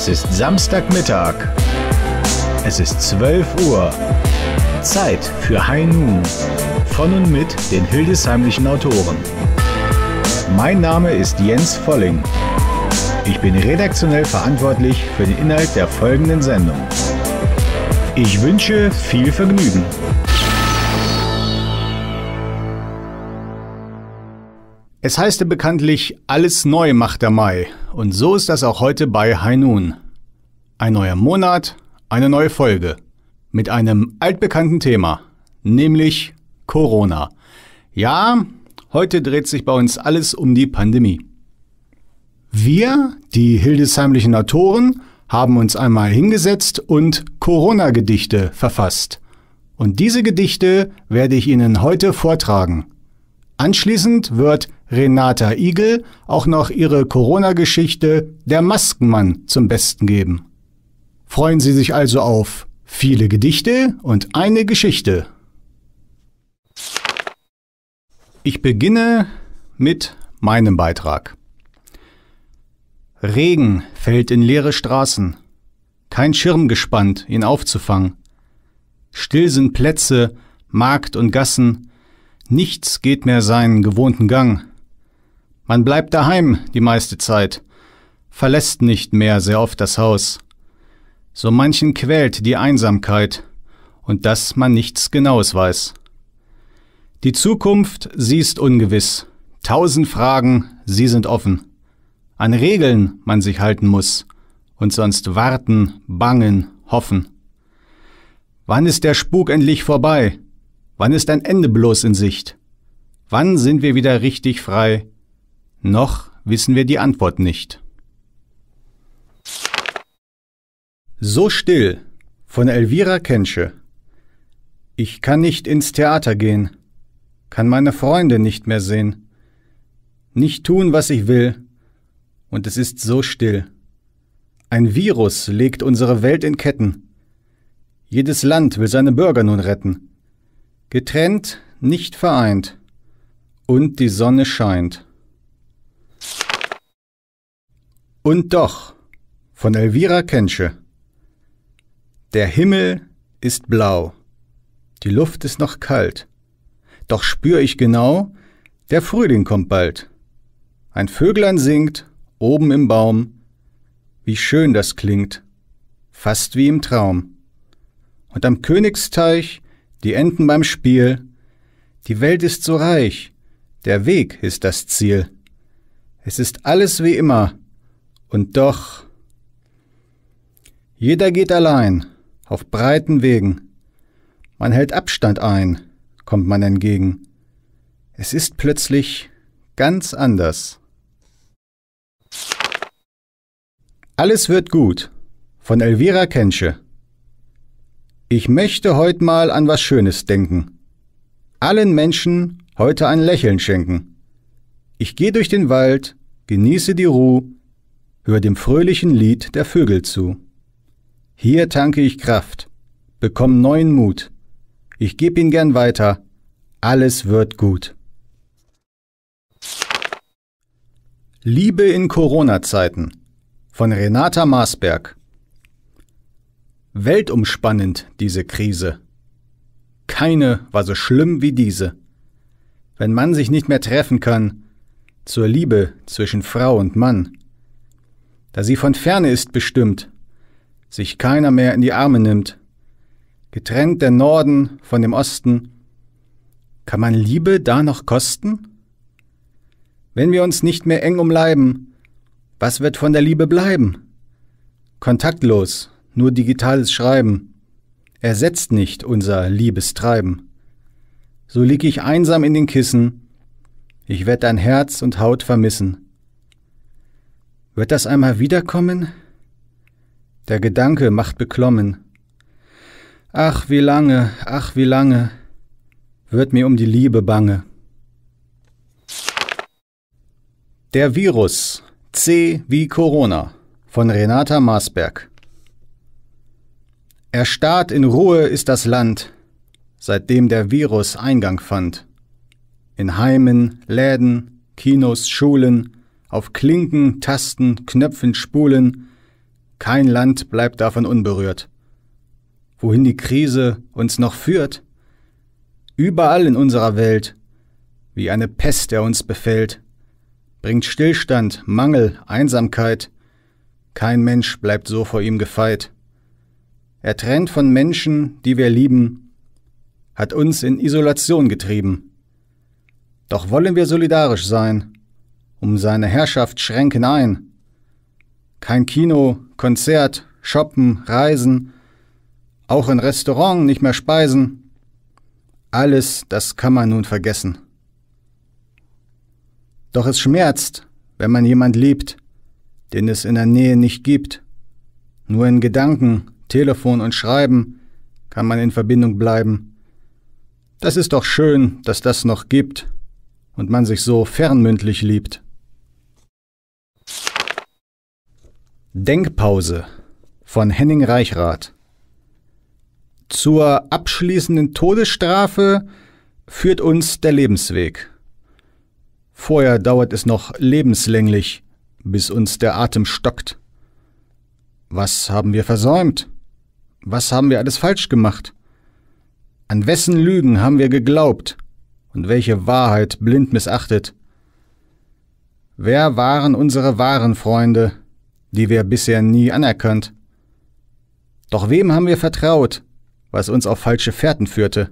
Es ist Samstagmittag. Es ist 12 Uhr. Zeit für High Noon. Von und mit den hildesheimlichen Autoren. Mein Name ist Jens Volling. Ich bin redaktionell verantwortlich für den Inhalt der folgenden Sendung. Ich wünsche viel Vergnügen. Es heißt ja bekanntlich, alles neu macht der Mai. Und so ist das auch heute bei Hainun. Ein neuer Monat, eine neue Folge. Mit einem altbekannten Thema, nämlich Corona. Ja, heute dreht sich bei uns alles um die Pandemie. Wir, die hildesheimlichen Autoren, haben uns einmal hingesetzt und Corona-Gedichte verfasst. Und diese Gedichte werde ich Ihnen heute vortragen. Anschließend wird Renata Igel auch noch ihre Corona-Geschichte Der Maskenmann zum Besten geben. Freuen Sie sich also auf viele Gedichte und eine Geschichte. Ich beginne mit meinem Beitrag. Regen fällt in leere Straßen, kein Schirm gespannt, ihn aufzufangen. Still sind Plätze, Markt und Gassen, nichts geht mehr seinen gewohnten Gang. Man bleibt daheim die meiste Zeit, verlässt nicht mehr sehr oft das Haus. So manchen quält die Einsamkeit und dass man nichts Genaues weiß. Die Zukunft, sie ist ungewiss. Tausend Fragen, sie sind offen. An Regeln man sich halten muss und sonst warten, bangen, hoffen. Wann ist der Spuk endlich vorbei? Wann ist ein Ende bloß in Sicht? Wann sind wir wieder richtig frei? Noch wissen wir die Antwort nicht. So still von Elvira Kensche. Ich kann nicht ins Theater gehen, kann meine Freunde nicht mehr sehen, nicht tun, was ich will, und es ist so still. Ein Virus legt unsere Welt in Ketten. Jedes Land will seine Bürger nun retten. Getrennt, nicht vereint. Und die Sonne scheint. Und doch von Elvira Kensche Der Himmel ist blau, die Luft ist noch kalt, doch spür ich genau, der Frühling kommt bald. Ein Vöglein singt oben im Baum, wie schön das klingt, fast wie im Traum. Und am Königsteich die Enten beim Spiel, die Welt ist so reich, der Weg ist das Ziel. Es ist alles wie immer, und doch, jeder geht allein, auf breiten Wegen. Man hält Abstand ein, kommt man entgegen. Es ist plötzlich ganz anders. Alles wird gut von Elvira Kensche. Ich möchte heute mal an was Schönes denken. Allen Menschen heute ein Lächeln schenken. Ich gehe durch den Wald, genieße die Ruhe, Hör dem fröhlichen Lied der Vögel zu. Hier tanke ich Kraft, bekomme neuen Mut. Ich geb ihn gern weiter, alles wird gut. Liebe in Corona-Zeiten von Renata Maasberg. Weltumspannend diese Krise. Keine war so schlimm wie diese. Wenn man sich nicht mehr treffen kann, zur Liebe zwischen Frau und Mann, da sie von ferne ist bestimmt, sich keiner mehr in die Arme nimmt. Getrennt der Norden von dem Osten, kann man Liebe da noch kosten? Wenn wir uns nicht mehr eng umleiben, was wird von der Liebe bleiben? Kontaktlos, nur digitales Schreiben, ersetzt nicht unser Liebestreiben. So lieg ich einsam in den Kissen, ich werd dein Herz und Haut vermissen. Wird das einmal wiederkommen? Der Gedanke macht beklommen. Ach, wie lange, ach, wie lange, wird mir um die Liebe bange. Der Virus C wie Corona von Renata Maasberg Erstarrt in Ruhe ist das Land, seitdem der Virus Eingang fand. In Heimen, Läden, Kinos, Schulen, auf Klinken, Tasten, Knöpfen, Spulen. Kein Land bleibt davon unberührt. Wohin die Krise uns noch führt? Überall in unserer Welt, wie eine Pest, der uns befällt, bringt Stillstand, Mangel, Einsamkeit. Kein Mensch bleibt so vor ihm gefeit. Er trennt von Menschen, die wir lieben, hat uns in Isolation getrieben. Doch wollen wir solidarisch sein, um seine Herrschaft schränken ein. Kein Kino, Konzert, Shoppen, Reisen, auch in Restaurant nicht mehr speisen. Alles, das kann man nun vergessen. Doch es schmerzt, wenn man jemand liebt, den es in der Nähe nicht gibt. Nur in Gedanken, Telefon und Schreiben kann man in Verbindung bleiben. Das ist doch schön, dass das noch gibt und man sich so fernmündlich liebt. Denkpause von Henning Reichrath. Zur abschließenden Todesstrafe führt uns der Lebensweg. Vorher dauert es noch lebenslänglich, bis uns der Atem stockt. Was haben wir versäumt? Was haben wir alles falsch gemacht? An wessen Lügen haben wir geglaubt und welche Wahrheit blind missachtet? Wer waren unsere wahren Freunde? die wir bisher nie anerkannt. Doch wem haben wir vertraut, was uns auf falsche Fährten führte?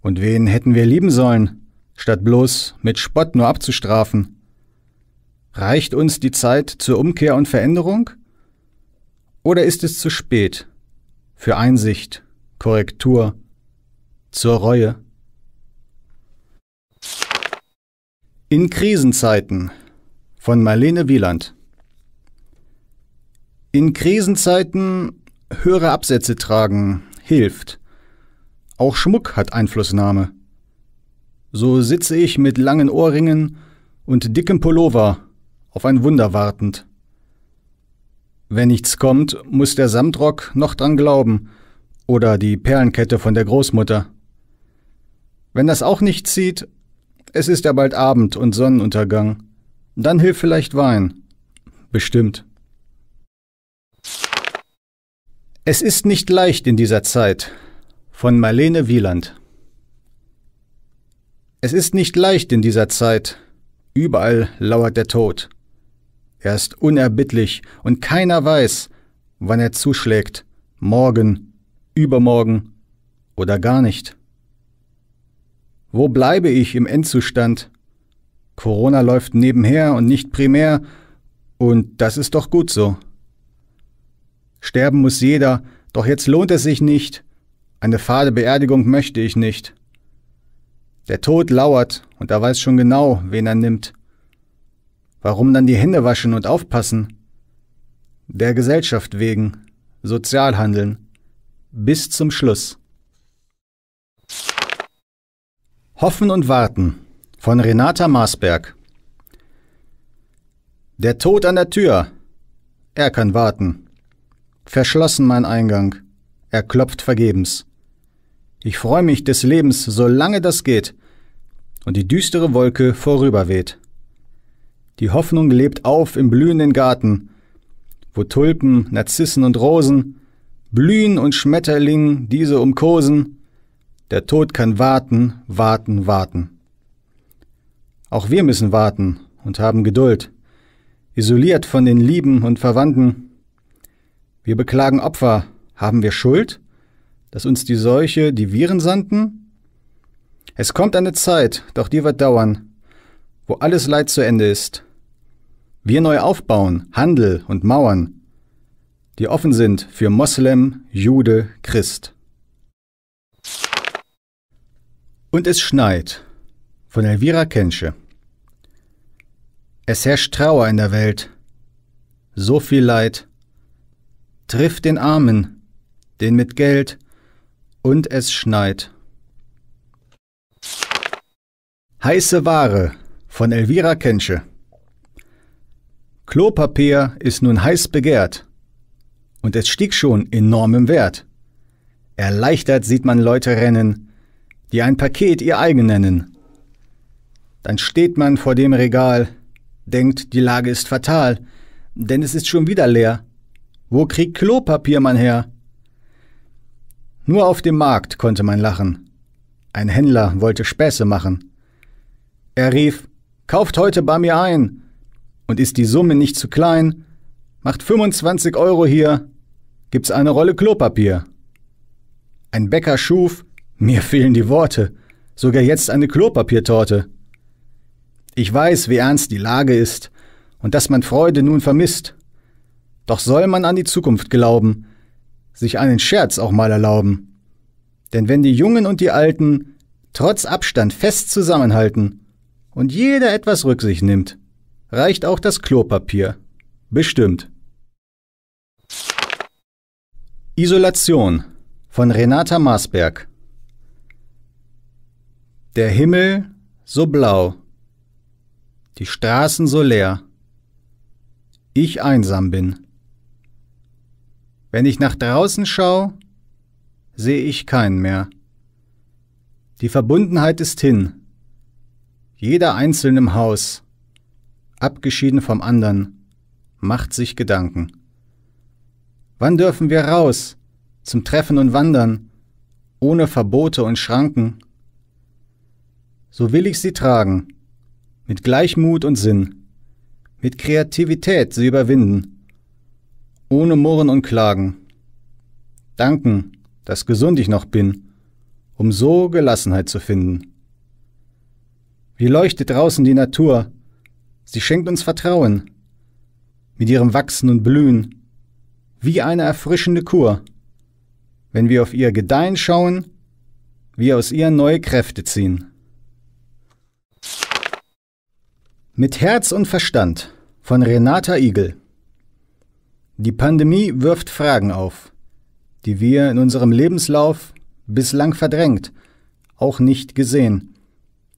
Und wen hätten wir lieben sollen, statt bloß mit Spott nur abzustrafen? Reicht uns die Zeit zur Umkehr und Veränderung? Oder ist es zu spät für Einsicht, Korrektur, zur Reue? In Krisenzeiten von Marlene Wieland in Krisenzeiten höhere Absätze tragen hilft. Auch Schmuck hat Einflussnahme. So sitze ich mit langen Ohrringen und dickem Pullover auf ein Wunder wartend. Wenn nichts kommt, muss der Samtrock noch dran glauben oder die Perlenkette von der Großmutter. Wenn das auch nicht zieht, es ist ja bald Abend und Sonnenuntergang, dann hilft vielleicht Wein. Bestimmt. Es ist nicht leicht in dieser Zeit von Marlene Wieland. Es ist nicht leicht in dieser Zeit. Überall lauert der Tod. Er ist unerbittlich und keiner weiß, wann er zuschlägt. Morgen, übermorgen oder gar nicht. Wo bleibe ich im Endzustand? Corona läuft nebenher und nicht primär, und das ist doch gut so. Sterben muss jeder, doch jetzt lohnt es sich nicht. Eine fade Beerdigung möchte ich nicht. Der Tod lauert, und er weiß schon genau, wen er nimmt. Warum dann die Hände waschen und aufpassen? Der Gesellschaft wegen. Sozial handeln. Bis zum Schluss. Hoffen und Warten von Renata Maasberg. Der Tod an der Tür. Er kann warten verschlossen mein Eingang. Er klopft vergebens. Ich freue mich des Lebens, solange das geht, und die düstere Wolke vorüberweht. Die Hoffnung lebt auf im blühenden Garten, wo Tulpen, Narzissen und Rosen blühen und Schmetterlingen diese umkosen. Der Tod kann warten, warten, warten. Auch wir müssen warten und haben Geduld, isoliert von den Lieben und Verwandten, wir beklagen Opfer. Haben wir Schuld? Dass uns die Seuche die Viren sandten? Es kommt eine Zeit, doch die wird dauern, wo alles Leid zu Ende ist. Wir neu aufbauen, Handel und Mauern, die offen sind für Moslem, Jude, Christ. Und es schneit von Elvira Kensche. Es herrscht Trauer in der Welt. So viel Leid trifft den Armen, den mit Geld, und es schneit. Heiße Ware von Elvira Kensche Klopapier ist nun heiß begehrt und es stieg schon enormem Wert. Erleichtert sieht man Leute rennen, die ein Paket ihr eigen nennen. Dann steht man vor dem Regal, denkt, die Lage ist fatal, denn es ist schon wieder leer wo kriegt Klopapier man her? Nur auf dem Markt konnte man lachen. Ein Händler wollte Späße machen. Er rief, kauft heute bei mir ein, und ist die Summe nicht zu klein, macht 25 Euro hier, gibt's eine Rolle Klopapier. Ein Bäcker schuf, mir fehlen die Worte, sogar jetzt eine Klopapiertorte. Ich weiß, wie ernst die Lage ist und dass man Freude nun vermisst. Doch soll man an die Zukunft glauben, sich einen Scherz auch mal erlauben. Denn wenn die Jungen und die Alten trotz Abstand fest zusammenhalten und jeder etwas Rücksicht nimmt, reicht auch das Klopapier. Bestimmt. Isolation von Renata Maasberg Der Himmel so blau, die Straßen so leer, ich einsam bin. Wenn ich nach draußen schaue, sehe ich keinen mehr. Die Verbundenheit ist hin. Jeder Einzelne im Haus, abgeschieden vom anderen, macht sich Gedanken. Wann dürfen wir raus, zum Treffen und Wandern, ohne Verbote und Schranken? So will ich sie tragen, mit Gleichmut und Sinn, mit Kreativität sie überwinden ohne Murren und Klagen. Danken, dass gesund ich noch bin, um so Gelassenheit zu finden. Wie leuchtet draußen die Natur, sie schenkt uns Vertrauen, mit ihrem Wachsen und Blühen, wie eine erfrischende Kur, wenn wir auf ihr Gedeihen schauen, wir aus ihr neue Kräfte ziehen. Mit Herz und Verstand von Renata Igel die Pandemie wirft Fragen auf, die wir in unserem Lebenslauf bislang verdrängt, auch nicht gesehen.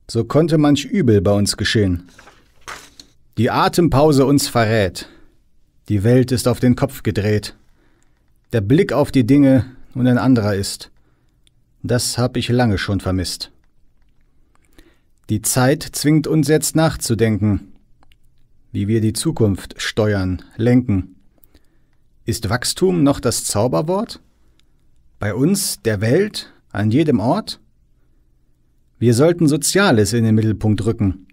So konnte manch Übel bei uns geschehen. Die Atempause uns verrät. Die Welt ist auf den Kopf gedreht. Der Blick auf die Dinge nun ein anderer ist. Das hab ich lange schon vermisst. Die Zeit zwingt uns jetzt nachzudenken, wie wir die Zukunft steuern, lenken. Ist Wachstum noch das Zauberwort? Bei uns, der Welt, an jedem Ort? Wir sollten Soziales in den Mittelpunkt rücken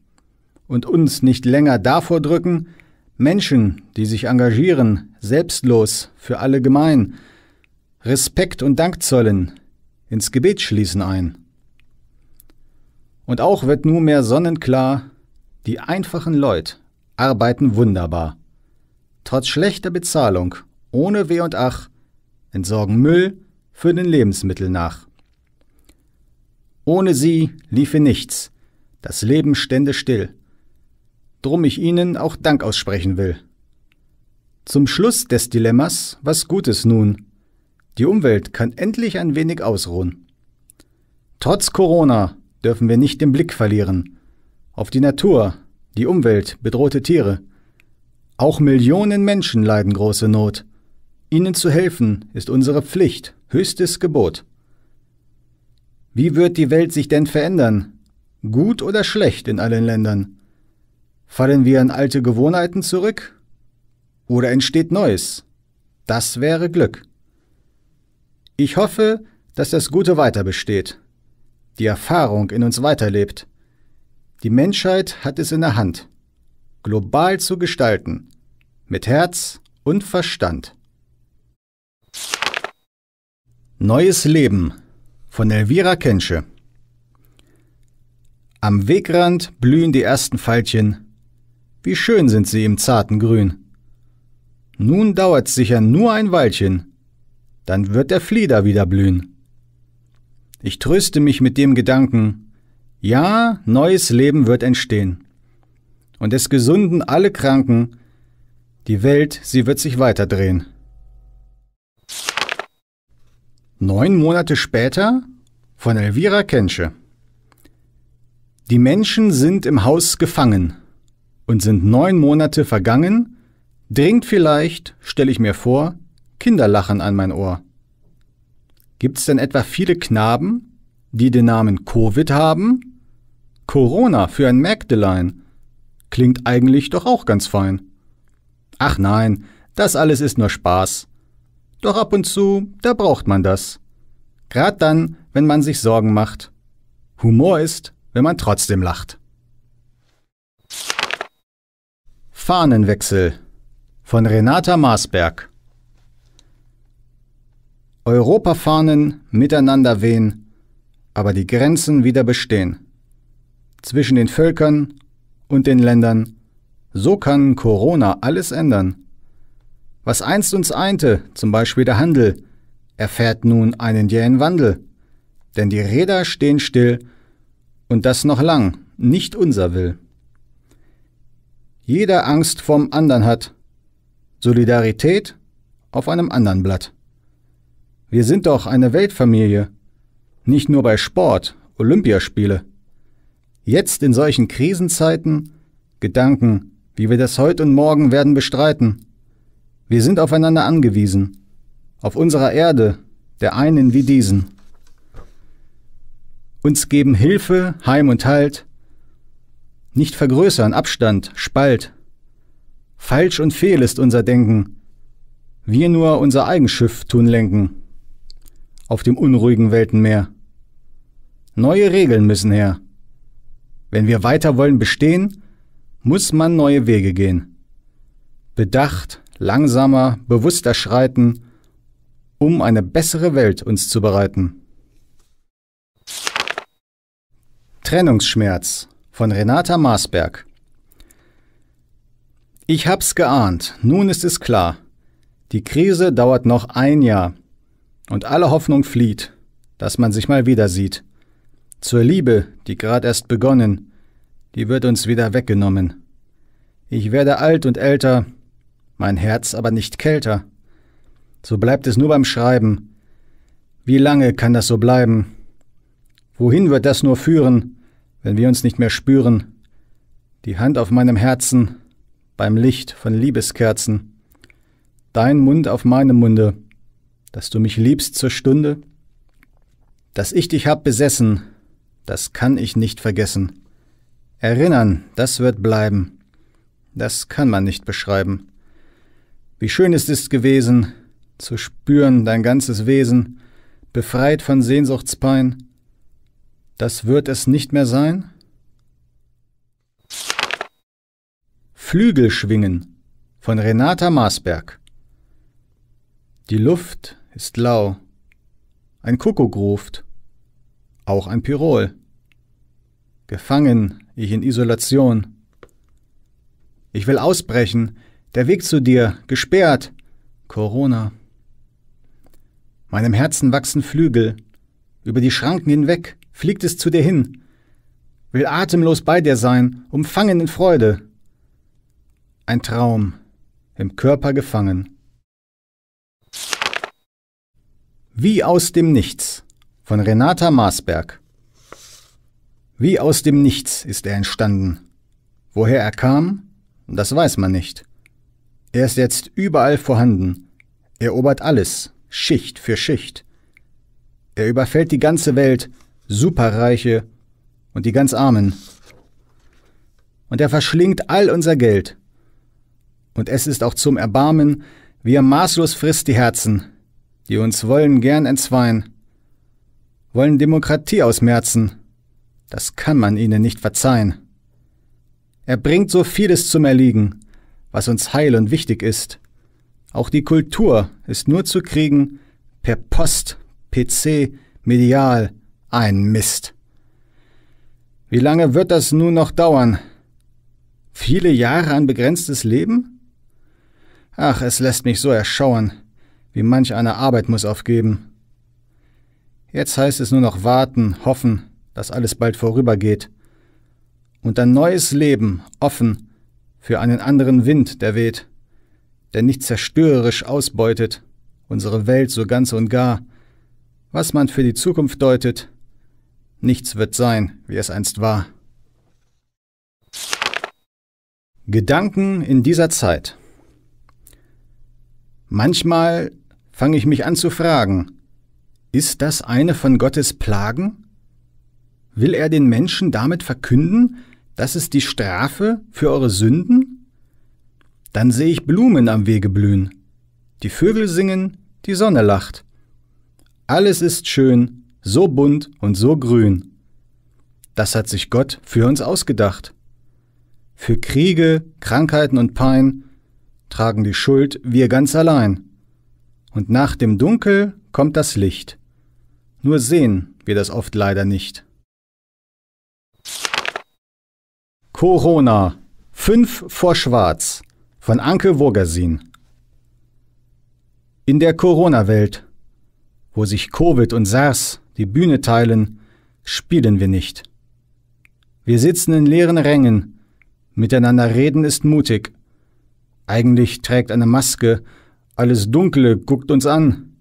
und uns nicht länger davor drücken, Menschen, die sich engagieren, selbstlos, für alle gemein, Respekt und Dank zollen, ins Gebet schließen ein. Und auch wird nunmehr sonnenklar, die einfachen Leute arbeiten wunderbar, trotz schlechter Bezahlung ohne Weh und Ach, entsorgen Müll, für den Lebensmittel nach. Ohne sie liefe nichts, das Leben stände still, drum ich ihnen auch Dank aussprechen will. Zum Schluss des Dilemmas was Gutes nun. Die Umwelt kann endlich ein wenig ausruhen. Trotz Corona dürfen wir nicht den Blick verlieren auf die Natur, die Umwelt, bedrohte Tiere. Auch Millionen Menschen leiden große Not. Ihnen zu helfen ist unsere Pflicht, höchstes Gebot. Wie wird die Welt sich denn verändern? Gut oder schlecht in allen Ländern? Fallen wir an alte Gewohnheiten zurück? Oder entsteht Neues? Das wäre Glück. Ich hoffe, dass das Gute weiter besteht, die Erfahrung in uns weiterlebt. Die Menschheit hat es in der Hand, global zu gestalten, mit Herz und Verstand. Neues Leben von Elvira Kensche Am Wegrand blühen die ersten Veilchen. Wie schön sind sie im zarten Grün. Nun dauert's sicher nur ein Weilchen, dann wird der Flieder wieder blühen. Ich tröste mich mit dem Gedanken, ja, neues Leben wird entstehen. Und es gesunden alle Kranken, die Welt, sie wird sich weiterdrehen. Neun Monate später von Elvira Kensche. Die Menschen sind im Haus gefangen und sind neun Monate vergangen, dringt vielleicht, stelle ich mir vor, Kinderlachen an mein Ohr. Gibt's denn etwa viele Knaben, die den Namen Covid haben? Corona für ein Magdalene Klingt eigentlich doch auch ganz fein. Ach nein, das alles ist nur Spaß. Doch ab und zu, da braucht man das. Grad dann, wenn man sich Sorgen macht. Humor ist, wenn man trotzdem lacht. Fahnenwechsel von Renata Maasberg Europafahnen miteinander wehen, aber die Grenzen wieder bestehen. Zwischen den Völkern und den Ländern, so kann Corona alles ändern. Was einst uns einte, zum Beispiel der Handel, erfährt nun einen jähen Wandel. Denn die Räder stehen still und das noch lang, nicht unser will. Jeder Angst vom andern hat, Solidarität auf einem anderen Blatt. Wir sind doch eine Weltfamilie, nicht nur bei Sport, Olympiaspiele. Jetzt in solchen Krisenzeiten, Gedanken, wie wir das heute und morgen werden bestreiten, wir sind aufeinander angewiesen. Auf unserer Erde, der einen wie diesen. Uns geben Hilfe, Heim und Halt. Nicht vergrößern, Abstand, Spalt. Falsch und fehl ist unser Denken. Wir nur unser Eigenschiff tun lenken. Auf dem unruhigen Weltenmeer. Neue Regeln müssen her. Wenn wir weiter wollen bestehen, muss man neue Wege gehen. Bedacht, langsamer, bewusster schreiten, um eine bessere Welt uns zu bereiten. Trennungsschmerz von Renata Maasberg Ich hab's geahnt, nun ist es klar. Die Krise dauert noch ein Jahr. Und alle Hoffnung flieht, dass man sich mal wieder sieht. Zur Liebe, die grad erst begonnen, die wird uns wieder weggenommen. Ich werde alt und älter, mein Herz aber nicht kälter. So bleibt es nur beim Schreiben. Wie lange kann das so bleiben? Wohin wird das nur führen, wenn wir uns nicht mehr spüren? Die Hand auf meinem Herzen, beim Licht von Liebeskerzen. Dein Mund auf meinem Munde, dass du mich liebst zur Stunde? Dass ich dich hab besessen, das kann ich nicht vergessen. Erinnern, das wird bleiben, das kann man nicht beschreiben. Wie schön ist es gewesen, zu spüren dein ganzes Wesen, befreit von Sehnsuchtspein, das wird es nicht mehr sein? Flügel schwingen von Renata Maasberg Die Luft ist lau, ein Kuckuck ruft, auch ein Pirol. Gefangen ich in Isolation. Ich will ausbrechen, der Weg zu dir, gesperrt. Corona. Meinem Herzen wachsen Flügel. Über die Schranken hinweg fliegt es zu dir hin. Will atemlos bei dir sein, umfangen in Freude. Ein Traum, im Körper gefangen. Wie aus dem Nichts von Renata Maasberg. Wie aus dem Nichts ist er entstanden. Woher er kam, das weiß man nicht. Er ist jetzt überall vorhanden. Erobert alles, Schicht für Schicht. Er überfällt die ganze Welt, Superreiche und die ganz Armen. Und er verschlingt all unser Geld. Und es ist auch zum Erbarmen, wie er maßlos frisst die Herzen, die uns wollen gern entzweien, wollen Demokratie ausmerzen. Das kann man ihnen nicht verzeihen. Er bringt so vieles zum Erliegen was uns heil und wichtig ist. Auch die Kultur ist nur zu kriegen per Post, PC, medial, ein Mist. Wie lange wird das nun noch dauern? Viele Jahre ein begrenztes Leben? Ach, es lässt mich so erschauern, wie manch eine Arbeit muss aufgeben. Jetzt heißt es nur noch warten, hoffen, dass alles bald vorübergeht. Und ein neues Leben, offen, für einen anderen Wind, der weht, der nicht zerstörerisch ausbeutet, unsere Welt so ganz und gar, was man für die Zukunft deutet, nichts wird sein, wie es einst war. Gedanken in dieser Zeit. Manchmal fange ich mich an zu fragen, ist das eine von Gottes Plagen? Will er den Menschen damit verkünden, das ist die Strafe für eure Sünden? Dann sehe ich Blumen am Wege blühen. Die Vögel singen, die Sonne lacht. Alles ist schön, so bunt und so grün. Das hat sich Gott für uns ausgedacht. Für Kriege, Krankheiten und Pein tragen die Schuld wir ganz allein. Und nach dem Dunkel kommt das Licht. Nur sehen wir das oft leider nicht. Corona. Fünf vor Schwarz von Anke Wogersin. In der Corona-Welt, wo sich Covid und SARS die Bühne teilen, spielen wir nicht. Wir sitzen in leeren Rängen, miteinander reden ist mutig. Eigentlich trägt eine Maske, alles Dunkle guckt uns an.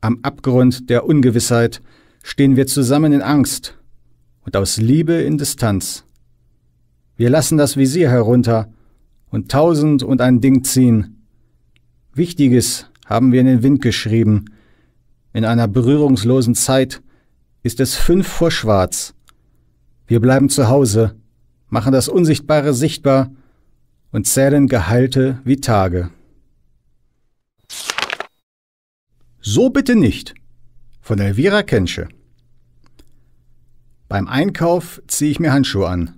Am Abgrund der Ungewissheit stehen wir zusammen in Angst und aus Liebe in Distanz. Wir lassen das Visier herunter und tausend und ein Ding ziehen. Wichtiges haben wir in den Wind geschrieben. In einer berührungslosen Zeit ist es fünf vor Schwarz. Wir bleiben zu Hause, machen das Unsichtbare sichtbar und zählen Gehalte wie Tage. So bitte nicht. Von Elvira Kensche. Beim Einkauf ziehe ich mir Handschuhe an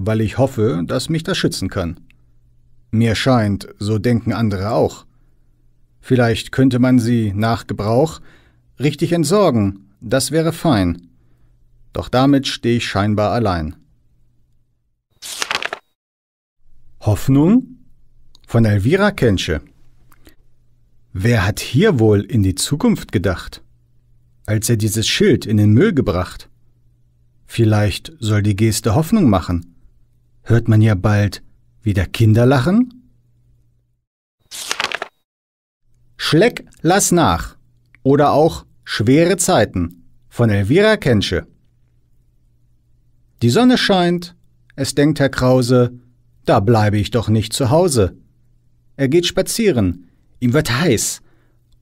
weil ich hoffe, dass mich das schützen kann. Mir scheint, so denken andere auch. Vielleicht könnte man sie, nach Gebrauch, richtig entsorgen, das wäre fein. Doch damit stehe ich scheinbar allein. Hoffnung von Elvira Kensche Wer hat hier wohl in die Zukunft gedacht, als er dieses Schild in den Müll gebracht? Vielleicht soll die Geste Hoffnung machen hört man ja bald wieder Kinder lachen? Schleck, lass nach oder auch Schwere Zeiten von Elvira Kentsche. Die Sonne scheint, es denkt Herr Krause, da bleibe ich doch nicht zu Hause. Er geht spazieren, ihm wird heiß.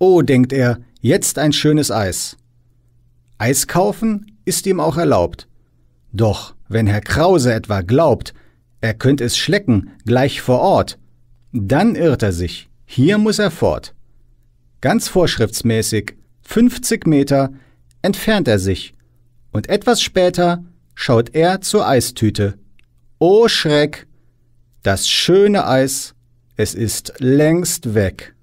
Oh, denkt er, jetzt ein schönes Eis. Eis kaufen ist ihm auch erlaubt. Doch wenn Herr Krause etwa glaubt, er könnte es schlecken, gleich vor Ort. Dann irrt er sich. Hier muss er fort. Ganz vorschriftsmäßig, 50 Meter, entfernt er sich. Und etwas später schaut er zur Eistüte. oh Schreck! Das schöne Eis, es ist längst weg.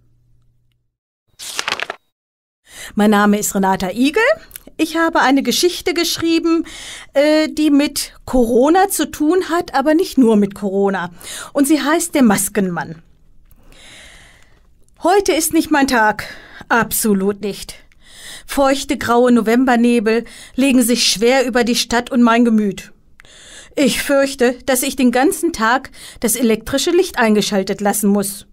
Mein Name ist Renata Igel. Ich habe eine Geschichte geschrieben, äh, die mit Corona zu tun hat, aber nicht nur mit Corona. Und sie heißt Der Maskenmann. Heute ist nicht mein Tag. Absolut nicht. Feuchte graue Novembernebel legen sich schwer über die Stadt und mein Gemüt. Ich fürchte, dass ich den ganzen Tag das elektrische Licht eingeschaltet lassen muss.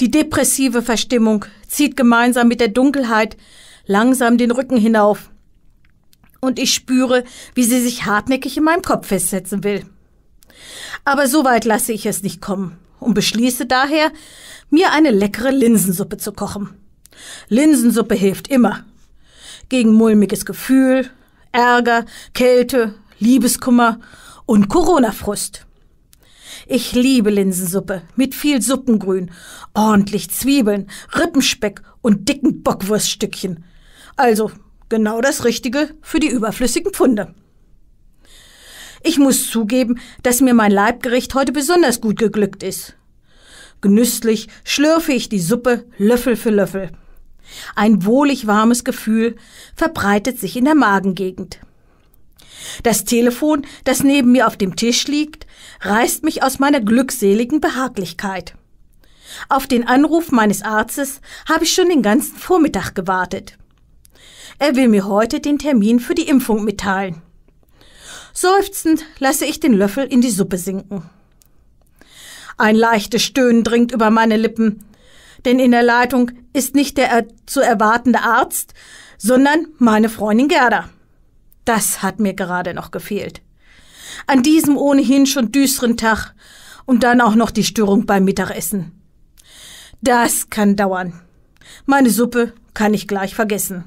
Die depressive Verstimmung zieht gemeinsam mit der Dunkelheit langsam den Rücken hinauf. Und ich spüre, wie sie sich hartnäckig in meinem Kopf festsetzen will. Aber so weit lasse ich es nicht kommen und beschließe daher, mir eine leckere Linsensuppe zu kochen. Linsensuppe hilft immer. Gegen mulmiges Gefühl, Ärger, Kälte, Liebeskummer und Corona-Frust. Ich liebe Linsensuppe mit viel Suppengrün, ordentlich Zwiebeln, Rippenspeck und dicken Bockwurststückchen. Also genau das Richtige für die überflüssigen Pfunde. Ich muss zugeben, dass mir mein Leibgericht heute besonders gut geglückt ist. Genüsslich schlürfe ich die Suppe Löffel für Löffel. Ein wohlig warmes Gefühl verbreitet sich in der Magengegend. Das Telefon, das neben mir auf dem Tisch liegt, reißt mich aus meiner glückseligen Behaglichkeit. Auf den Anruf meines Arztes habe ich schon den ganzen Vormittag gewartet. Er will mir heute den Termin für die Impfung mitteilen. Seufzend lasse ich den Löffel in die Suppe sinken. Ein leichtes Stöhnen dringt über meine Lippen, denn in der Leitung ist nicht der zu erwartende Arzt, sondern meine Freundin Gerda. Das hat mir gerade noch gefehlt. An diesem ohnehin schon düsteren Tag und dann auch noch die Störung beim Mittagessen. Das kann dauern. Meine Suppe kann ich gleich vergessen.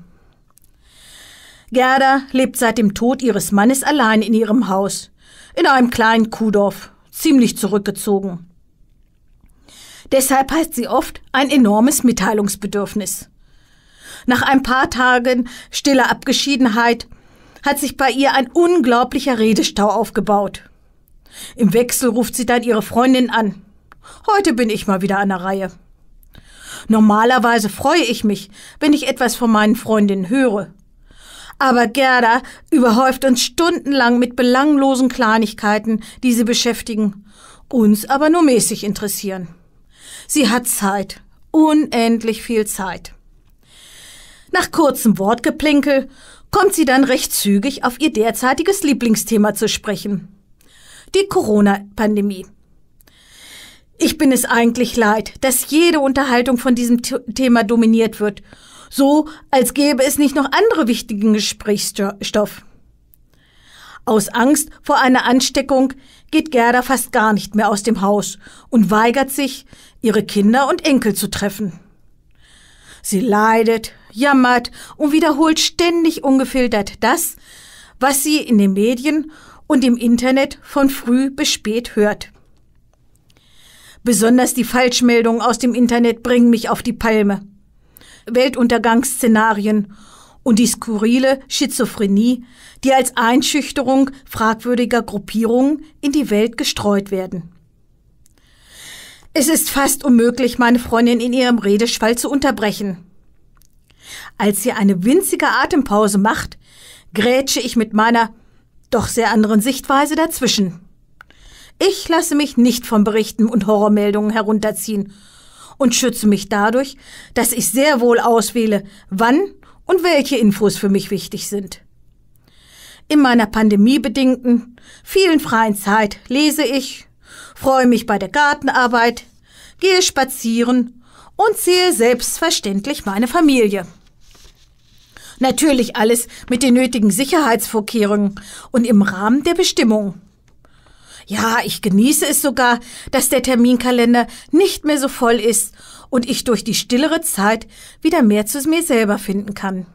Gerda lebt seit dem Tod ihres Mannes allein in ihrem Haus, in einem kleinen Kuhdorf, ziemlich zurückgezogen. Deshalb heißt sie oft ein enormes Mitteilungsbedürfnis. Nach ein paar Tagen stiller Abgeschiedenheit hat sich bei ihr ein unglaublicher Redestau aufgebaut. Im Wechsel ruft sie dann ihre Freundin an. Heute bin ich mal wieder an der Reihe. Normalerweise freue ich mich, wenn ich etwas von meinen Freundinnen höre. Aber Gerda überhäuft uns stundenlang mit belanglosen Kleinigkeiten, die sie beschäftigen, uns aber nur mäßig interessieren. Sie hat Zeit, unendlich viel Zeit. Nach kurzem Wortgeplinkel kommt sie dann recht zügig auf ihr derzeitiges Lieblingsthema zu sprechen. Die Corona-Pandemie. Ich bin es eigentlich leid, dass jede Unterhaltung von diesem Thema dominiert wird so als gäbe es nicht noch andere wichtigen Gesprächsstoff. Aus Angst vor einer Ansteckung geht Gerda fast gar nicht mehr aus dem Haus und weigert sich, ihre Kinder und Enkel zu treffen. Sie leidet, jammert und wiederholt ständig ungefiltert das, was sie in den Medien und im Internet von früh bis spät hört. Besonders die Falschmeldungen aus dem Internet bringen mich auf die Palme. Weltuntergangsszenarien und die skurrile Schizophrenie, die als Einschüchterung fragwürdiger Gruppierungen in die Welt gestreut werden. Es ist fast unmöglich, meine Freundin in ihrem Redeschwall zu unterbrechen. Als sie eine winzige Atempause macht, grätsche ich mit meiner doch sehr anderen Sichtweise dazwischen. Ich lasse mich nicht von Berichten und Horrormeldungen herunterziehen und schütze mich dadurch, dass ich sehr wohl auswähle, wann und welche Infos für mich wichtig sind. In meiner pandemiebedingten, vielen freien Zeit lese ich, freue mich bei der Gartenarbeit, gehe spazieren und sehe selbstverständlich meine Familie. Natürlich alles mit den nötigen Sicherheitsvorkehrungen und im Rahmen der Bestimmungen. Ja, ich genieße es sogar, dass der Terminkalender nicht mehr so voll ist und ich durch die stillere Zeit wieder mehr zu mir selber finden kann.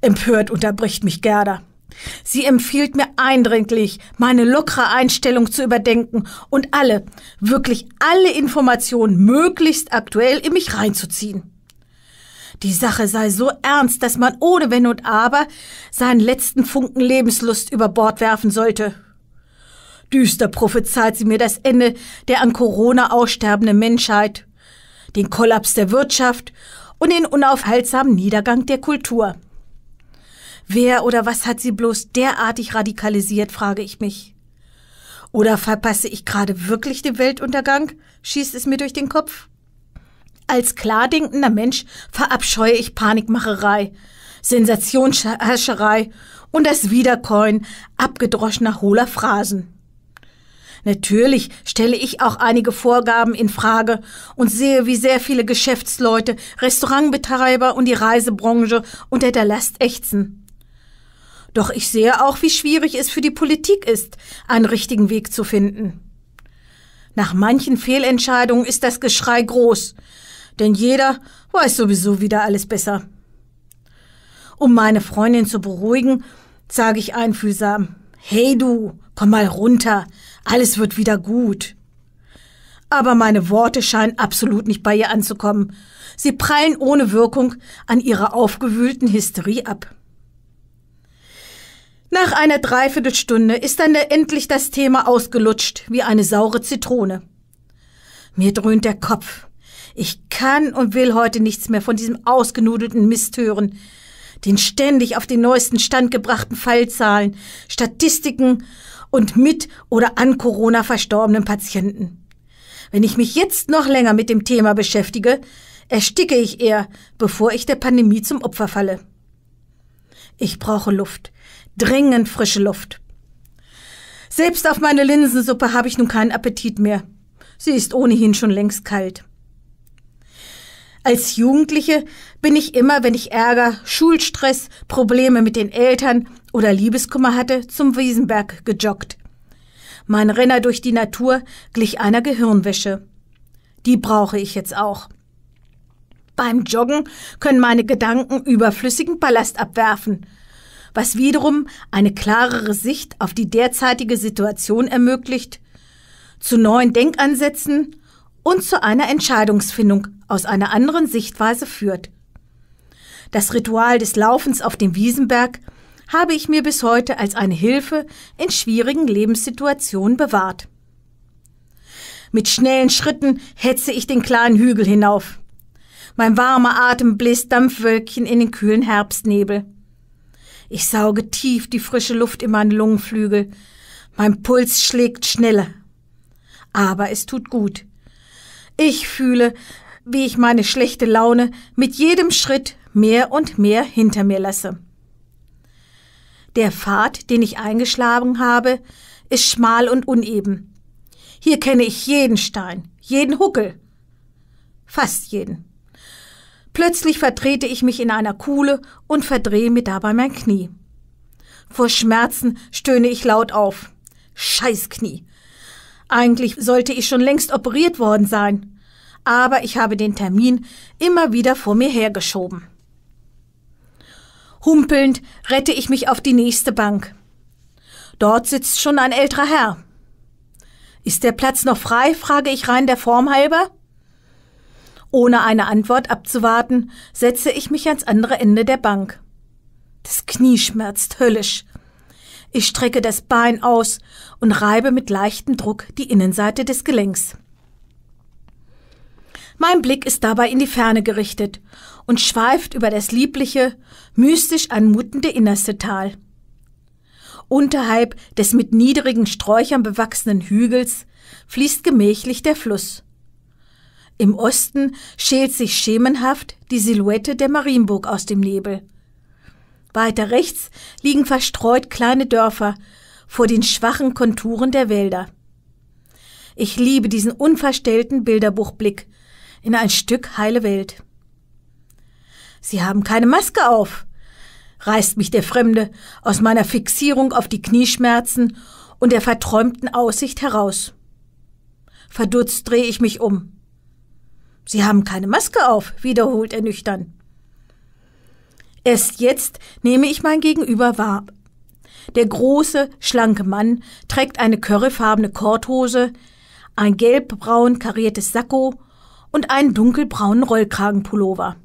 Empört unterbricht mich Gerda. Sie empfiehlt mir eindringlich, meine lockere Einstellung zu überdenken und alle, wirklich alle Informationen möglichst aktuell in mich reinzuziehen. Die Sache sei so ernst, dass man ohne Wenn und Aber seinen letzten Funken Lebenslust über Bord werfen sollte. Düster prophezeit sie mir das Ende der an Corona aussterbenden Menschheit, den Kollaps der Wirtschaft und den unaufhaltsamen Niedergang der Kultur. Wer oder was hat sie bloß derartig radikalisiert, frage ich mich. Oder verpasse ich gerade wirklich den Weltuntergang? schießt es mir durch den Kopf. Als klardenkender Mensch verabscheue ich Panikmacherei, Sensationsherrscherei und das Wiederkäuen abgedroschener hohler Phrasen. Natürlich stelle ich auch einige Vorgaben in Frage und sehe, wie sehr viele Geschäftsleute, Restaurantbetreiber und die Reisebranche unter der Last ächzen. Doch ich sehe auch, wie schwierig es für die Politik ist, einen richtigen Weg zu finden. Nach manchen Fehlentscheidungen ist das Geschrei groß, denn jeder weiß sowieso wieder alles besser. Um meine Freundin zu beruhigen, sage ich einfühlsam, Hey du, komm mal runter, alles wird wieder gut. Aber meine Worte scheinen absolut nicht bei ihr anzukommen. Sie prallen ohne Wirkung an ihrer aufgewühlten Hysterie ab. Nach einer Dreiviertelstunde ist dann endlich das Thema ausgelutscht wie eine saure Zitrone. Mir dröhnt der Kopf. Ich kann und will heute nichts mehr von diesem ausgenudelten Mist hören, den ständig auf den neuesten Stand gebrachten Fallzahlen, Statistiken und mit oder an Corona verstorbenen Patienten. Wenn ich mich jetzt noch länger mit dem Thema beschäftige, ersticke ich eher, bevor ich der Pandemie zum Opfer falle. Ich brauche Luft, dringend frische Luft. Selbst auf meine Linsensuppe habe ich nun keinen Appetit mehr. Sie ist ohnehin schon längst kalt. Als Jugendliche bin ich immer, wenn ich Ärger, Schulstress, Probleme mit den Eltern, oder Liebeskummer hatte, zum Wiesenberg gejoggt. Mein Renner durch die Natur glich einer Gehirnwäsche. Die brauche ich jetzt auch. Beim Joggen können meine Gedanken überflüssigen Ballast abwerfen, was wiederum eine klarere Sicht auf die derzeitige Situation ermöglicht, zu neuen Denkansätzen und zu einer Entscheidungsfindung aus einer anderen Sichtweise führt. Das Ritual des Laufens auf dem Wiesenberg habe ich mir bis heute als eine Hilfe in schwierigen Lebenssituationen bewahrt. Mit schnellen Schritten hetze ich den kleinen Hügel hinauf. Mein warmer Atem bläst Dampfwölkchen in den kühlen Herbstnebel. Ich sauge tief die frische Luft in meine Lungenflügel. Mein Puls schlägt schneller. Aber es tut gut. Ich fühle, wie ich meine schlechte Laune mit jedem Schritt mehr und mehr hinter mir lasse. Der Pfad, den ich eingeschlagen habe, ist schmal und uneben. Hier kenne ich jeden Stein, jeden Huckel. Fast jeden. Plötzlich vertrete ich mich in einer Kuhle und verdrehe mir dabei mein Knie. Vor Schmerzen stöhne ich laut auf. Scheiß Knie. Eigentlich sollte ich schon längst operiert worden sein, aber ich habe den Termin immer wieder vor mir hergeschoben. Humpelnd rette ich mich auf die nächste Bank. Dort sitzt schon ein älterer Herr. Ist der Platz noch frei? frage ich rein der Form halber. Ohne eine Antwort abzuwarten, setze ich mich ans andere Ende der Bank. Das Knie schmerzt höllisch. Ich strecke das Bein aus und reibe mit leichtem Druck die Innenseite des Gelenks. Mein Blick ist dabei in die Ferne gerichtet und schweift über das liebliche, mystisch anmutende innerste Tal. Unterhalb des mit niedrigen Sträuchern bewachsenen Hügels fließt gemächlich der Fluss. Im Osten schält sich schemenhaft die Silhouette der Marienburg aus dem Nebel. Weiter rechts liegen verstreut kleine Dörfer vor den schwachen Konturen der Wälder. Ich liebe diesen unverstellten Bilderbuchblick, in ein Stück heile Welt. Sie haben keine Maske auf, reißt mich der Fremde aus meiner Fixierung auf die Knieschmerzen und der verträumten Aussicht heraus. Verdutzt drehe ich mich um. Sie haben keine Maske auf, wiederholt er nüchtern. Erst jetzt nehme ich mein Gegenüber wahr. Der große, schlanke Mann trägt eine curryfarbene Korthose, ein gelbbraun kariertes Sakko und einen dunkelbraunen Rollkragenpullover.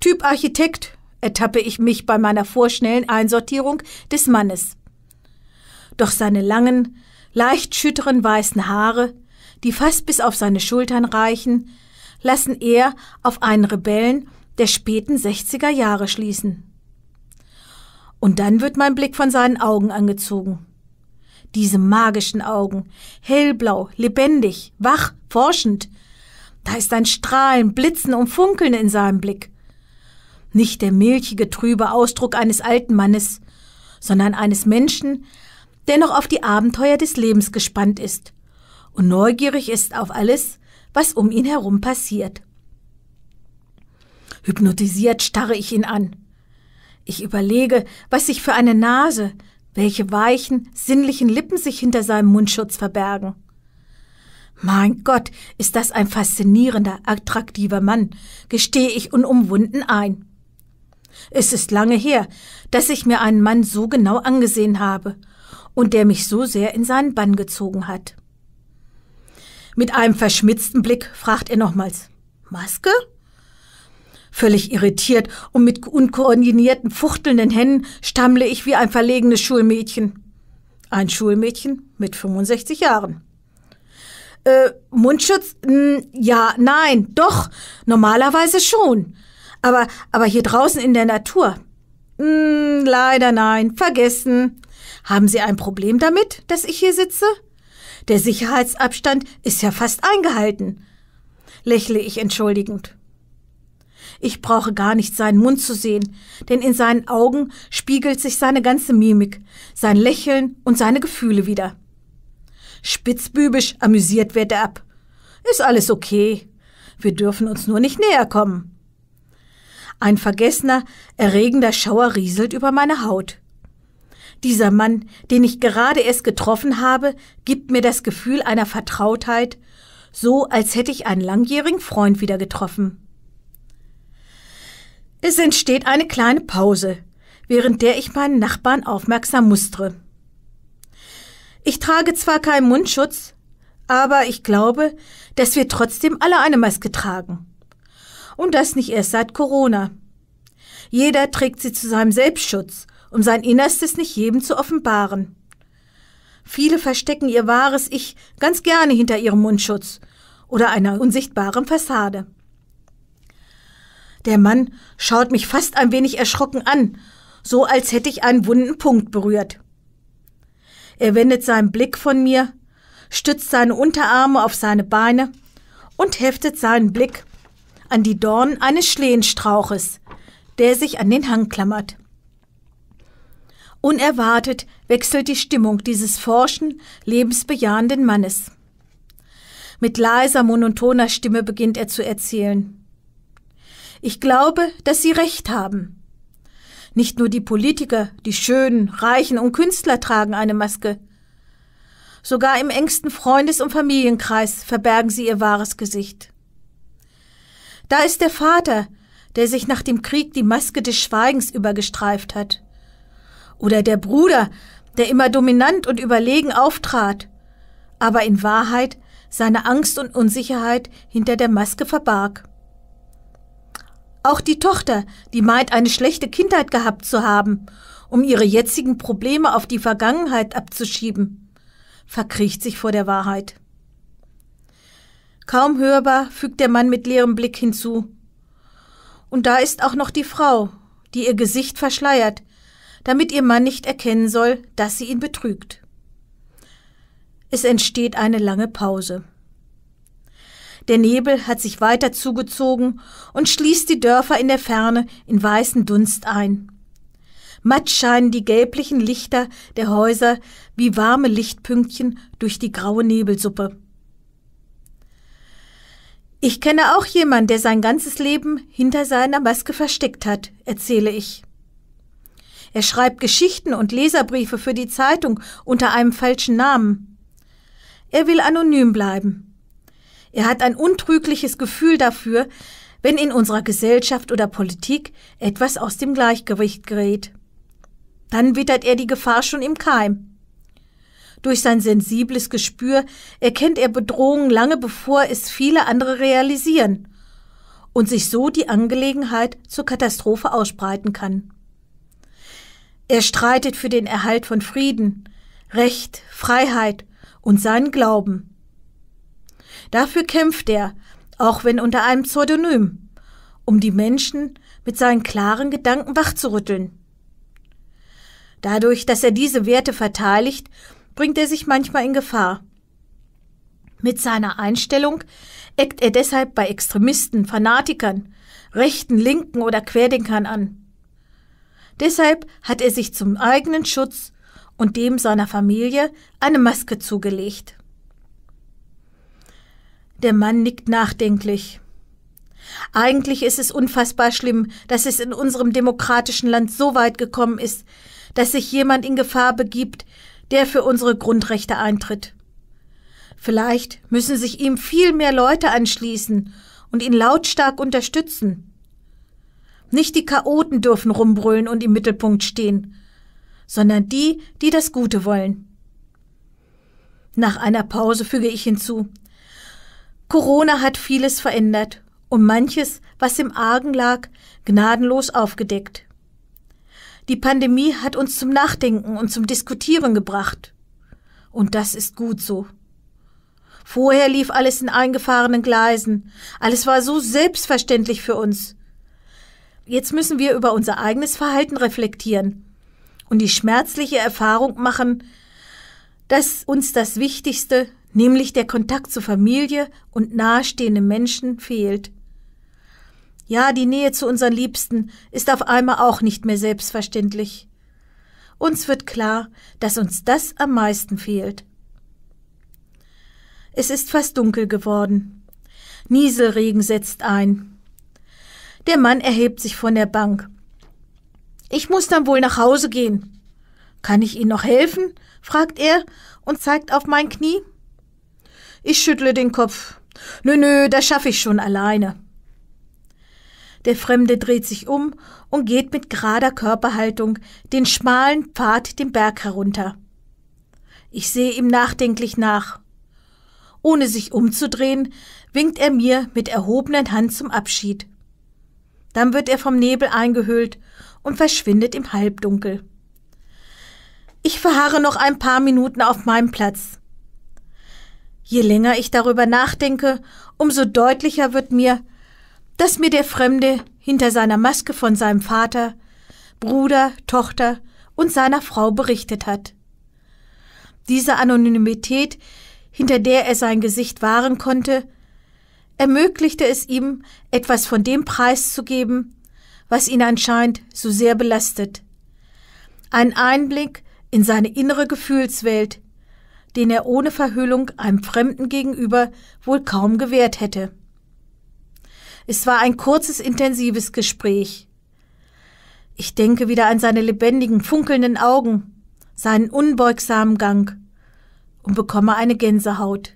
Typ Architekt ertappe ich mich bei meiner vorschnellen Einsortierung des Mannes. Doch seine langen, leicht schütteren weißen Haare, die fast bis auf seine Schultern reichen, lassen er auf einen Rebellen der späten 60er Jahre schließen. Und dann wird mein Blick von seinen Augen angezogen. Diese magischen Augen, hellblau, lebendig, wach, forschend, da ist ein Strahlen, Blitzen und Funkeln in seinem Blick. Nicht der milchige, trübe Ausdruck eines alten Mannes, sondern eines Menschen, der noch auf die Abenteuer des Lebens gespannt ist und neugierig ist auf alles, was um ihn herum passiert. Hypnotisiert starre ich ihn an. Ich überlege, was sich für eine Nase, welche weichen, sinnlichen Lippen sich hinter seinem Mundschutz verbergen. Mein Gott, ist das ein faszinierender, attraktiver Mann, gestehe ich unumwunden ein. Es ist lange her, dass ich mir einen Mann so genau angesehen habe und der mich so sehr in seinen Bann gezogen hat. Mit einem verschmitzten Blick fragt er nochmals, Maske? Völlig irritiert und mit unkoordinierten, fuchtelnden Händen stammle ich wie ein verlegenes Schulmädchen. Ein Schulmädchen mit 65 Jahren. Äh, Mundschutz? Hm, ja, nein, doch, normalerweise schon. Aber, aber hier draußen in der Natur? Hm, leider nein, vergessen. Haben Sie ein Problem damit, dass ich hier sitze? Der Sicherheitsabstand ist ja fast eingehalten, lächle ich entschuldigend. Ich brauche gar nicht seinen Mund zu sehen, denn in seinen Augen spiegelt sich seine ganze Mimik, sein Lächeln und seine Gefühle wieder. Spitzbübisch amüsiert wird er ab. Ist alles okay. Wir dürfen uns nur nicht näher kommen. Ein vergessener, erregender Schauer rieselt über meine Haut. Dieser Mann, den ich gerade erst getroffen habe, gibt mir das Gefühl einer Vertrautheit, so als hätte ich einen langjährigen Freund wieder getroffen. Es entsteht eine kleine Pause, während der ich meinen Nachbarn aufmerksam mustre. Ich trage zwar keinen Mundschutz, aber ich glaube, dass wir trotzdem alle eine Maske tragen. Und das nicht erst seit Corona. Jeder trägt sie zu seinem Selbstschutz, um sein Innerstes nicht jedem zu offenbaren. Viele verstecken ihr wahres Ich ganz gerne hinter ihrem Mundschutz oder einer unsichtbaren Fassade. Der Mann schaut mich fast ein wenig erschrocken an, so als hätte ich einen wunden Punkt berührt. Er wendet seinen Blick von mir, stützt seine Unterarme auf seine Beine und heftet seinen Blick an die Dornen eines Schlehenstrauches, der sich an den Hang klammert. Unerwartet wechselt die Stimmung dieses forschen, lebensbejahenden Mannes. Mit leiser, monotoner Stimme beginnt er zu erzählen. Ich glaube, dass Sie recht haben. Nicht nur die Politiker, die Schönen, Reichen und Künstler tragen eine Maske. Sogar im engsten Freundes- und Familienkreis verbergen sie ihr wahres Gesicht. Da ist der Vater, der sich nach dem Krieg die Maske des Schweigens übergestreift hat. Oder der Bruder, der immer dominant und überlegen auftrat, aber in Wahrheit seine Angst und Unsicherheit hinter der Maske verbarg. Auch die Tochter, die meint, eine schlechte Kindheit gehabt zu haben, um ihre jetzigen Probleme auf die Vergangenheit abzuschieben, verkriecht sich vor der Wahrheit. Kaum hörbar fügt der Mann mit leerem Blick hinzu. Und da ist auch noch die Frau, die ihr Gesicht verschleiert, damit ihr Mann nicht erkennen soll, dass sie ihn betrügt. Es entsteht eine lange Pause. Der Nebel hat sich weiter zugezogen und schließt die Dörfer in der Ferne in weißen Dunst ein. Matt scheinen die gelblichen Lichter der Häuser wie warme Lichtpünktchen durch die graue Nebelsuppe. Ich kenne auch jemanden, der sein ganzes Leben hinter seiner Maske versteckt hat, erzähle ich. Er schreibt Geschichten und Leserbriefe für die Zeitung unter einem falschen Namen. Er will anonym bleiben. Er hat ein untrügliches Gefühl dafür, wenn in unserer Gesellschaft oder Politik etwas aus dem Gleichgewicht gerät. Dann wittert er die Gefahr schon im Keim. Durch sein sensibles Gespür erkennt er Bedrohungen lange bevor es viele andere realisieren und sich so die Angelegenheit zur Katastrophe ausbreiten kann. Er streitet für den Erhalt von Frieden, Recht, Freiheit und seinen Glauben. Dafür kämpft er, auch wenn unter einem Pseudonym, um die Menschen mit seinen klaren Gedanken wachzurütteln. Dadurch, dass er diese Werte verteidigt, bringt er sich manchmal in Gefahr. Mit seiner Einstellung eckt er deshalb bei Extremisten, Fanatikern, Rechten, Linken oder Querdenkern an. Deshalb hat er sich zum eigenen Schutz und dem seiner Familie eine Maske zugelegt. Der Mann nickt nachdenklich. Eigentlich ist es unfassbar schlimm, dass es in unserem demokratischen Land so weit gekommen ist, dass sich jemand in Gefahr begibt, der für unsere Grundrechte eintritt. Vielleicht müssen sich ihm viel mehr Leute anschließen und ihn lautstark unterstützen. Nicht die Chaoten dürfen rumbrüllen und im Mittelpunkt stehen, sondern die, die das Gute wollen. Nach einer Pause füge ich hinzu. Corona hat vieles verändert und manches, was im Argen lag, gnadenlos aufgedeckt. Die Pandemie hat uns zum Nachdenken und zum Diskutieren gebracht. Und das ist gut so. Vorher lief alles in eingefahrenen Gleisen. Alles war so selbstverständlich für uns. Jetzt müssen wir über unser eigenes Verhalten reflektieren und die schmerzliche Erfahrung machen, dass uns das Wichtigste nämlich der Kontakt zur Familie und nahestehenden Menschen fehlt. Ja, die Nähe zu unseren Liebsten ist auf einmal auch nicht mehr selbstverständlich. Uns wird klar, dass uns das am meisten fehlt. Es ist fast dunkel geworden. Nieselregen setzt ein. Der Mann erhebt sich von der Bank. Ich muss dann wohl nach Hause gehen. Kann ich Ihnen noch helfen? fragt er und zeigt auf mein Knie. Ich schüttle den Kopf. Nö, nö, das schaffe ich schon alleine. Der Fremde dreht sich um und geht mit gerader Körperhaltung den schmalen Pfad den Berg herunter. Ich sehe ihm nachdenklich nach. Ohne sich umzudrehen, winkt er mir mit erhobener Hand zum Abschied. Dann wird er vom Nebel eingehüllt und verschwindet im Halbdunkel. Ich verharre noch ein paar Minuten auf meinem Platz. Je länger ich darüber nachdenke, umso deutlicher wird mir, dass mir der Fremde hinter seiner Maske von seinem Vater, Bruder, Tochter und seiner Frau berichtet hat. Diese Anonymität, hinter der er sein Gesicht wahren konnte, ermöglichte es ihm, etwas von dem Preis zu geben, was ihn anscheinend so sehr belastet. Ein Einblick in seine innere Gefühlswelt, den er ohne Verhüllung einem Fremden gegenüber wohl kaum gewährt hätte. Es war ein kurzes, intensives Gespräch. Ich denke wieder an seine lebendigen, funkelnden Augen, seinen unbeugsamen Gang und bekomme eine Gänsehaut.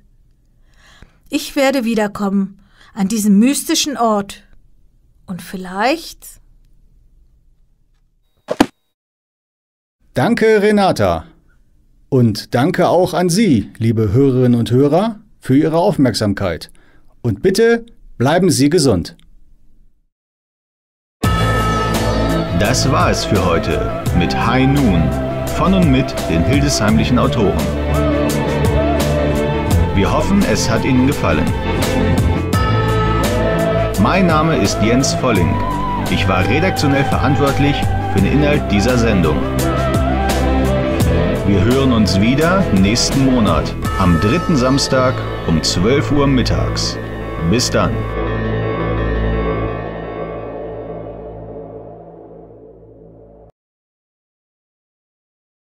Ich werde wiederkommen an diesem mystischen Ort. Und vielleicht. Danke, Renata. Und danke auch an Sie, liebe Hörerinnen und Hörer, für Ihre Aufmerksamkeit. Und bitte bleiben Sie gesund. Das war es für heute mit High Noon von und mit den hildesheimlichen Autoren. Wir hoffen, es hat Ihnen gefallen. Mein Name ist Jens Volling. Ich war redaktionell verantwortlich für den Inhalt dieser Sendung. Wir hören uns wieder nächsten Monat am dritten Samstag um 12 Uhr mittags. Bis dann.